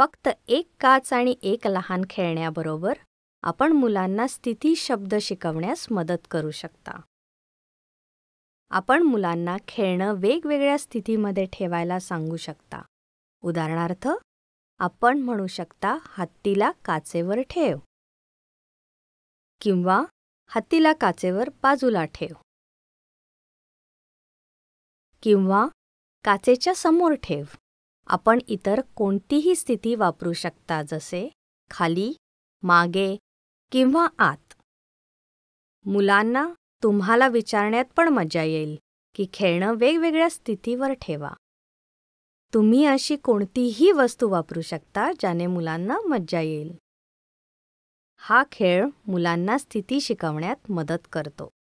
फक्त एक काच आणि एक लहान खेळण्याबरोबर आपण मुलांना स्थिती शब्द शिकवण्यास मदत करू शकता आपण मुलांना खेळणं वेगवेगळ्या स्थितीमध्ये ठेवायला सांगू शकता उदाहरणार्थ आपण म्हणू शकता हत्तीला काचेवर ठेव किंवा हत्तीला काचेवर बाजूला ठेव किंवा काचेच्या समोर ठेव आपण इतर कोणतीही स्थिती वापरू शकता जसे खाली मागे किंवा आत मुलांना तुम्हाला विचारण्यात पण मजा येईल की खेळणं वेगवेगळ्या स्थितीवर ठेवा तुम्ही अशी कोणतीही वस्तू वापरू शकता ज्याने मुलांना मज्जा येईल हा खेळ मुलांना स्थिती शिकवण्यात मदत करतो